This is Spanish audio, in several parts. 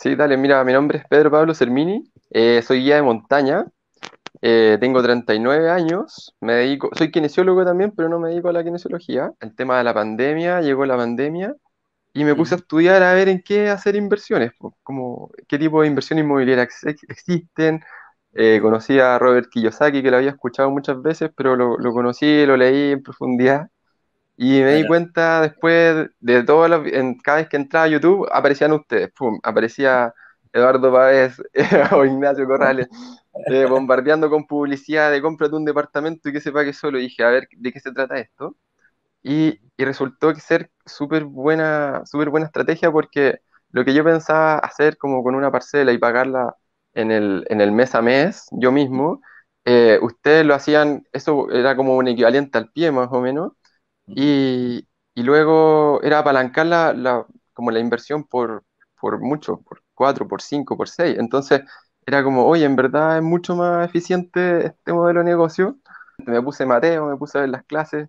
Sí, dale, mira, mi nombre es Pedro Pablo Cermini, eh, soy guía de montaña, eh, tengo 39 años, me dedico, soy kinesiólogo también, pero no me dedico a la kinesiología. El tema de la pandemia, llegó la pandemia y me puse a estudiar a ver en qué hacer inversiones, como qué tipo de inversión inmobiliaria existen. Eh, conocí a Robert Kiyosaki, que lo había escuchado muchas veces, pero lo, lo conocí, lo leí en profundidad y me di cuenta después de todas las. cada vez que entraba a YouTube, aparecían ustedes. Pum, aparecía Eduardo Páez o Ignacio Corrales eh, bombardeando con publicidad de cómprate un departamento y que sepa que solo. dije, a ver, ¿de qué se trata esto? Y, resultó que ser súper buena, súper buena estrategia porque lo que yo pensaba hacer como con una parcela y pagarla en el, mes a mes, yo mismo, eh, ustedes lo hacían, eso era como un equivalente al pie más o menos y, y luego era apalancar la, la, como la inversión por, por mucho, por cuatro, por cinco, por seis. Entonces era como, oye, en verdad es mucho más eficiente este modelo de negocio. Me puse mateo, me puse a ver las clases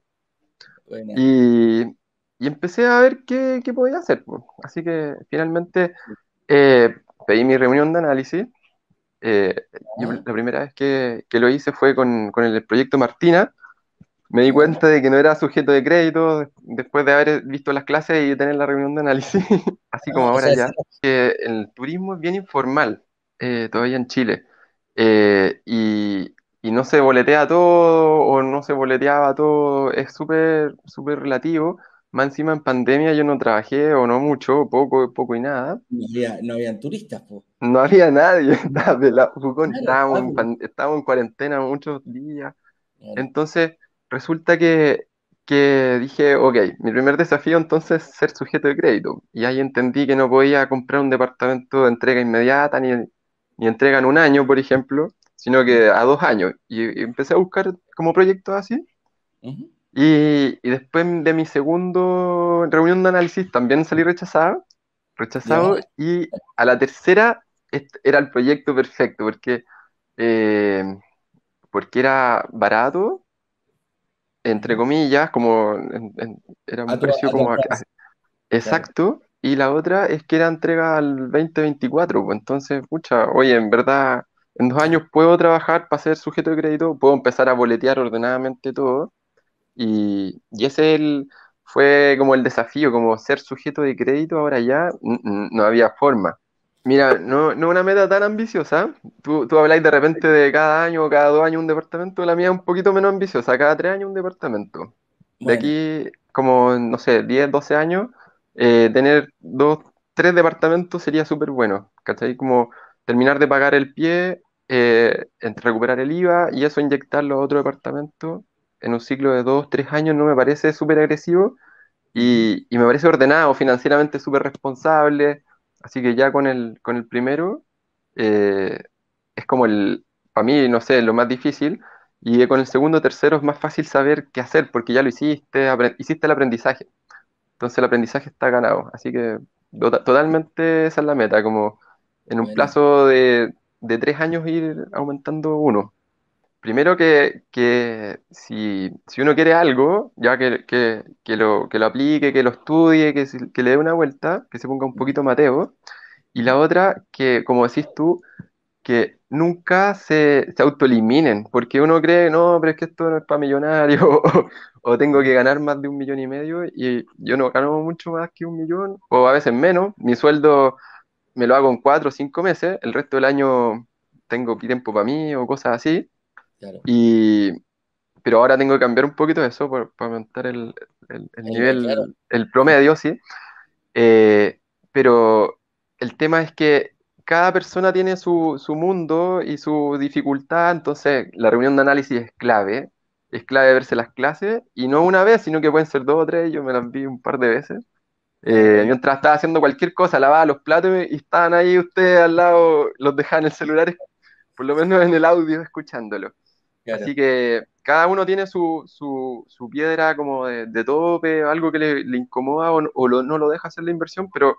y, y, empecé a ver qué, qué, podía hacer. Así que finalmente eh, pedí mi reunión de análisis. Eh, ah. la primera vez que, que, lo hice fue con, con el proyecto Martina, me di cuenta de que no era sujeto de crédito después de haber visto las clases y tener la reunión de análisis, así como ah, ahora ya. Que el turismo es bien informal eh, todavía en Chile eh, y, y, no se boletea todo o no se boleteaba todo, es súper súper relativo. Más encima en pandemia yo no trabajé o no mucho, poco, poco y nada. No, había, habían turistas, No había nadie, estaba estábamos, En, cuarentena muchos días. Entonces, resulta que, dije, ok, mi primer desafío entonces es ser sujeto de crédito. Y ahí entendí que no podía comprar un departamento de entrega inmediata ni, ni entrega en un año, por ejemplo, sino que a dos años. Y, empecé a buscar como proyectos así. y, después de mi segundo reunión de análisis también salí rechazado. Rechazado. Y a la tercera era el proyecto perfecto porque, eh, porque era barato entre comillas, como era un precio como... exacto. Y la otra es que era entrega al 2024, pues entonces, pucha, oye, en verdad, en dos años puedo trabajar para ser sujeto de crédito, puedo empezar a boletear ordenadamente todo. Y, ese el, fue como el desafío, como ser sujeto de crédito ahora ya, no había forma. Mira, no, no una meta tan ambiciosa. Tú, habláis de repente de cada año o cada dos años un departamento. La mía es un poquito menos ambiciosa. Cada tres años un departamento. De aquí, como, no sé, 10, 12 años, eh, tener dos, tres departamentos sería súper bueno. ¿Cachai? Como terminar de pagar el pie, eh, recuperar el IVA y eso inyectarlo a otro departamento en un ciclo de dos, tres años no me parece súper agresivo y, y, me parece ordenado, financieramente súper responsable Así que ya con el, con el primero eh, es como el, para mí, no sé, lo más difícil. Y con el segundo, tercero es más fácil saber qué hacer porque ya lo hiciste, hiciste el aprendizaje. Entonces el aprendizaje está ganado. Así que totalmente esa es la meta, como en un plazo de tres años ir aumentando uno primero que, si, uno quiere algo, ya que, lo, aplique, que lo estudie, que, le dé una vuelta, que se ponga un poquito mateo. Y la otra, que como decís tú, que nunca se, autoeliminen, porque uno cree, no, pero es que esto no es para millonario, o, o, tengo que ganar más de un millón y medio, y yo no gano mucho más que un millón, o a veces menos, mi sueldo me lo hago en cuatro o cinco meses, el resto del año tengo tiempo para mí o cosas así, y, pero ahora tengo que cambiar un poquito eso para, aumentar el, eh, nivel, el promedio, sí. Eh, pero el tema es que cada persona tiene su, mundo y su dificultad, entonces la reunión de análisis es clave, es clave verse las clases, y no una vez, sino que pueden ser dos o tres, yo me las vi un par de veces. Eh, mientras estaba haciendo cualquier cosa, lavaba los platos y estaban ahí ustedes al lado, los dejaban en el celular por lo menos en el audio, escuchándolo. Así que cada uno tiene su, piedra como de, tope, algo que le, incomoda o, no lo deja hacer la inversión, pero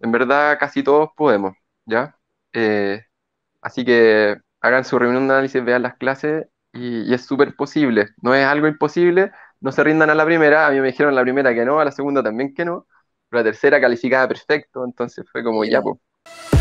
en verdad casi todos podemos, ¿ya? Eh, así que hagan su reunión de análisis, vean las clases y, es súper posible, no es algo imposible, no se rindan a la primera, a mí me dijeron la primera que no, a la segunda también que no, pero la tercera calificada perfecto, entonces fue como ya, pues.